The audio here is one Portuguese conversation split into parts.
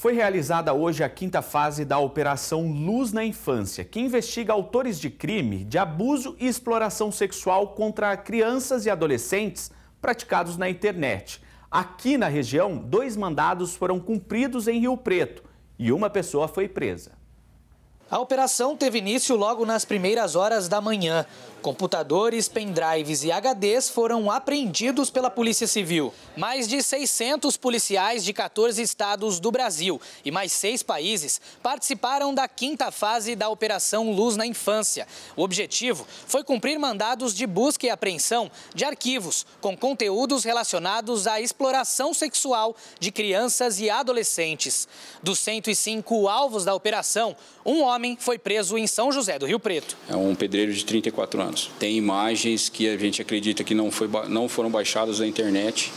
Foi realizada hoje a quinta fase da Operação Luz na Infância, que investiga autores de crime de abuso e exploração sexual contra crianças e adolescentes praticados na internet. Aqui na região, dois mandados foram cumpridos em Rio Preto e uma pessoa foi presa. A operação teve início logo nas primeiras horas da manhã. Computadores, pendrives e HDs foram apreendidos pela Polícia Civil. Mais de 600 policiais de 14 estados do Brasil e mais seis países participaram da quinta fase da Operação Luz na Infância. O objetivo foi cumprir mandados de busca e apreensão de arquivos com conteúdos relacionados à exploração sexual de crianças e adolescentes. Dos 105 alvos da operação, um homem homem foi preso em São José do Rio Preto. É um pedreiro de 34 anos. Tem imagens que a gente acredita que não, foi, não foram baixadas da internet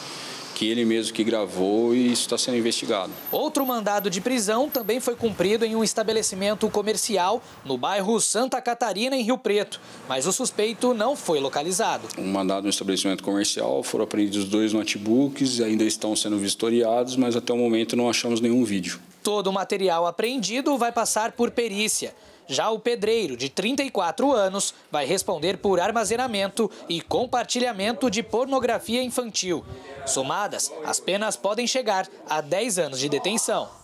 que ele mesmo que gravou e isso está sendo investigado. Outro mandado de prisão também foi cumprido em um estabelecimento comercial no bairro Santa Catarina, em Rio Preto, mas o suspeito não foi localizado. Um mandado no estabelecimento comercial, foram apreendidos dois notebooks, ainda estão sendo vistoriados, mas até o momento não achamos nenhum vídeo. Todo o material apreendido vai passar por perícia. Já o pedreiro, de 34 anos, vai responder por armazenamento e compartilhamento de pornografia infantil. Somadas, as penas podem chegar a 10 anos de detenção.